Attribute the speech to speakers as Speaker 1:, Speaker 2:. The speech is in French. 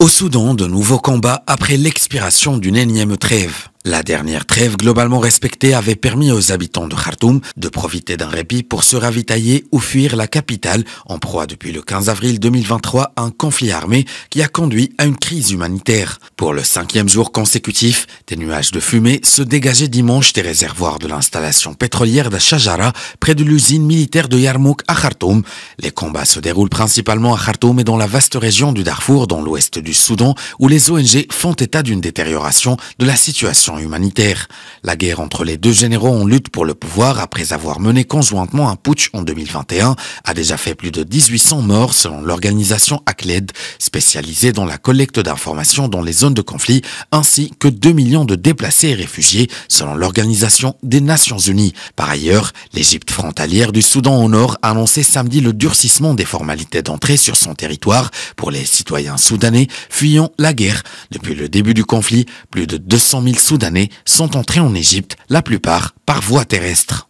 Speaker 1: Au Soudan, de nouveaux combats après l'expiration d'une énième trêve. La dernière trêve globalement respectée avait permis aux habitants de Khartoum de profiter d'un répit pour se ravitailler ou fuir la capitale en proie depuis le 15 avril 2023 à un conflit armé qui a conduit à une crise humanitaire. Pour le cinquième jour consécutif, des nuages de fumée se dégageaient dimanche des réservoirs de l'installation pétrolière de Chajara près de l'usine militaire de Yarmouk à Khartoum. Les combats se déroulent principalement à Khartoum et dans la vaste région du Darfour dans l'ouest du Soudan où les ONG font état d'une détérioration de la situation humanitaire. La guerre entre les deux généraux en lutte pour le pouvoir après avoir mené conjointement un putsch en 2021 a déjà fait plus de 1800 morts selon l'organisation ACLED, spécialisée dans la collecte d'informations dans les zones de conflit, ainsi que 2 millions de déplacés et réfugiés selon l'Organisation des Nations Unies. Par ailleurs, l'Égypte frontalière du Soudan au Nord a annoncé samedi le durcissement des formalités d'entrée sur son territoire pour les citoyens soudanais fuyant la guerre. Depuis le début du conflit, plus de 200 000 Soudanais sont entrés en Égypte, la plupart par voie terrestre.